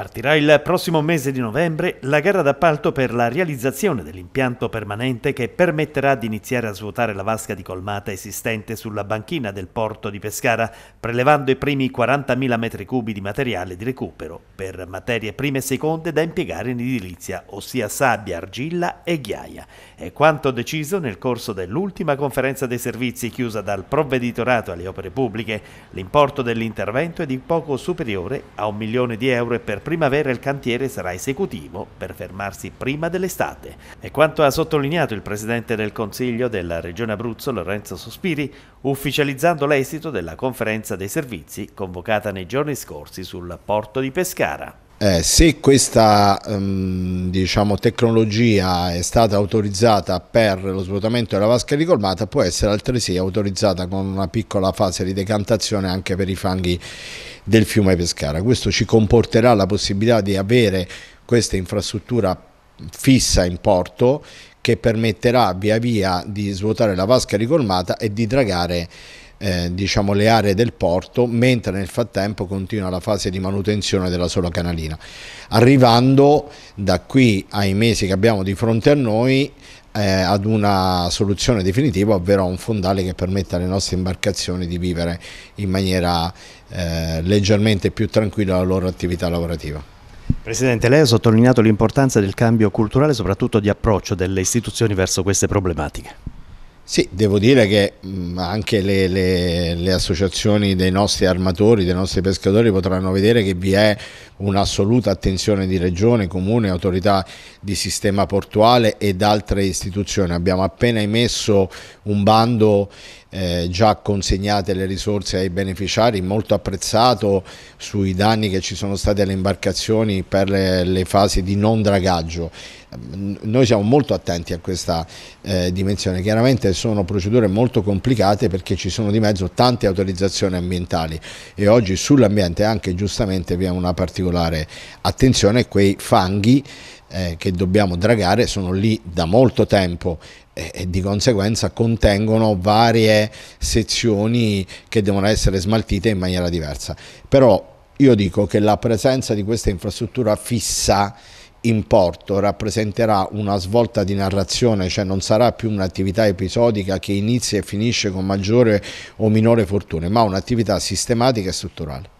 Partirà il prossimo mese di novembre la gara d'appalto per la realizzazione dell'impianto permanente che permetterà di iniziare a svuotare la vasca di colmata esistente sulla banchina del porto di Pescara, prelevando i primi 40.000 metri cubi di materiale di recupero per materie prime e seconde da impiegare in edilizia, ossia sabbia, argilla e ghiaia. È quanto deciso nel corso dell'ultima conferenza dei servizi chiusa dal provveditorato alle opere pubbliche. L'importo dell'intervento è di poco superiore a un milione di euro e per primavera il cantiere sarà esecutivo per fermarsi prima dell'estate. E quanto ha sottolineato il Presidente del Consiglio della Regione Abruzzo, Lorenzo Sospiri, ufficializzando l'esito della conferenza dei servizi convocata nei giorni scorsi sul porto di Pescara. Eh, se questa um, diciamo, tecnologia è stata autorizzata per lo svuotamento della vasca ricolmata, può essere altresì autorizzata con una piccola fase di decantazione anche per i fanghi del fiume Pescara. Questo ci comporterà la possibilità di avere questa infrastruttura fissa in porto che permetterà via via di svuotare la vasca ricolmata e di dragare eh, diciamo, le aree del porto, mentre nel frattempo continua la fase di manutenzione della sola canalina, arrivando da qui ai mesi che abbiamo di fronte a noi eh, ad una soluzione definitiva, ovvero a un fondale che permetta alle nostre imbarcazioni di vivere in maniera eh, leggermente più tranquilla la loro attività lavorativa. Presidente, lei ha sottolineato l'importanza del cambio culturale, soprattutto di approccio delle istituzioni verso queste problematiche. Sì, devo dire che mm, anche le, le, le, associazioni dei nostri armatori, dei nostri pescatori potranno vedere che vi è un'assoluta attenzione di regione, comune, autorità di sistema portuale ed altre istituzioni. Abbiamo appena emesso un bando eh, già consegnate le risorse ai beneficiari, molto apprezzato sui danni che ci sono stati alle imbarcazioni per le, le fasi di non dragaggio. Noi siamo molto attenti a questa eh, dimensione, chiaramente sono procedure molto complicate perché ci sono di mezzo tante autorizzazioni ambientali e oggi sull'ambiente anche giustamente vi è una particolare attenzione a quei fanghi eh, che dobbiamo dragare sono lì da molto tempo e, e, di conseguenza contengono varie sezioni che devono essere smaltite in maniera diversa. Però io dico che la presenza di questa infrastruttura fissa in porto rappresenterà una svolta di narrazione, cioè non sarà più un'attività episodica che inizia e finisce con maggiore o minore fortuna, ma un'attività sistematica e strutturale.